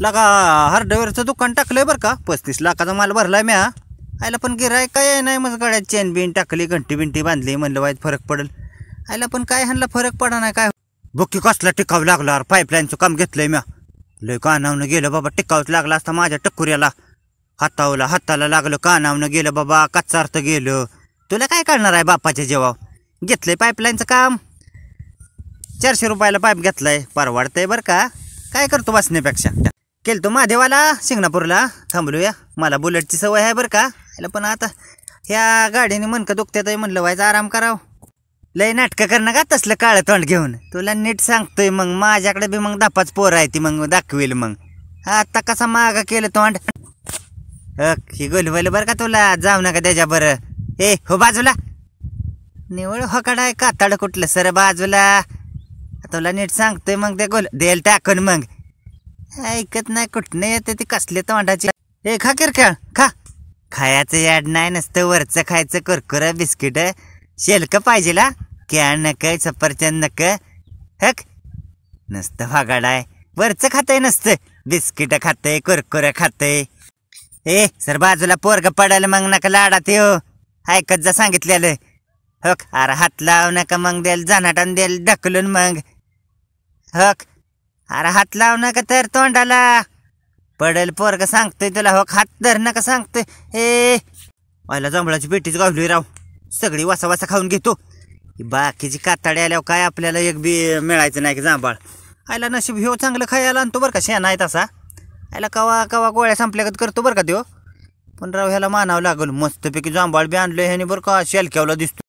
लगा हार्डवेअरचं दुकान टाकलंय बरं का पस्तीस लाखाचा माल भरलाय म्या आयला पण गिराय काय नाही मग गड्यात चेन बिन टाकली घंटी बिंटी बांधली म्हणलं वाईट फरक पडेल आयला पण काय हानला फरक पडा नाही काय बुकी कसला टिकाव लागला पाईपलाईनचं काम घेतलंय म्या लय कानावनं गेलं बाबा टिकावच लागला असता माझ्या टकुऱ्याला हातावला हाताला लागलं कानावनं गेलं बाबा कच्चा अर्थ गेलं तुला काय करणार आहे बापाच्या जेवाव घेतलंय पाईपलाईनचं काम चारशे रुपयाला पाईप घेतलाय परवडतंय बरं का काय करतो बसण्यापेक्षा केलं तो महादेवाला शिंगणापूरला थांबलूया मला बुलेटची सवय आहे बरं का याला पण आता ह्या गाडीने मनकं दुखत्यात म्हणलं व्हायचं आराम करावं लय नाटकं करणं का तसलं काळं तोंड घेऊन तुला नीट सांगतोय मग माझ्याकडे बी मग दापाच पोर आहे ती मग दाखवेल मग आता कसा माग केलं तोंड अक ही गोलवलं बरं का तुला जाऊ नका त्याच्या बरं ए हो बाजूला निवळ हकडाय आहे काताड कुठलं सर बाजूला तुला नीट सांगतोय मग ते गोल देल टाकून मग ऐकत नाही कुठनं येते ते कसले तोंडाची हे खा खेळ खा खायचं याड नाही नसतं वरचं खायचं कुरकुर बिस्किट शेलक पाहिजे ला कॅळ नक सफरचंद नक हक नसतं फागाडाय वरचं खातय नसतं बिस्किट खातय कुरकुर खातय ए सर बाजूला पोरग पडायला मग नका लाडा ते हो ऐकत जा सांगितलेलं हक अरे हात लाव नका मग देल जानाटान देल ढकलून मग हक अरे हात लाव नका तर तोंडाला पडेल पोरग सांगतोय तुला हो हात तर नका सांगतोय ए आईला जांभळाची पेटीच गावली राव सगळी वासा वासा खाऊन घेतो बाकीची काताडी आल्यावर काय आपल्याला एक बी मिळायचं नाही की जांभाळ आयला नशीब ह्यो चांगलं खायला आणतो बरं का शेण आहे तसा आयला कवा कवा गोळ्या संपल्यागत करतो बरं का देव पण राव ह्याला मानावं लागल मस्तपैकी जांभळ बी आणलं ह्याने बरं का शेलक्यावला दिसतो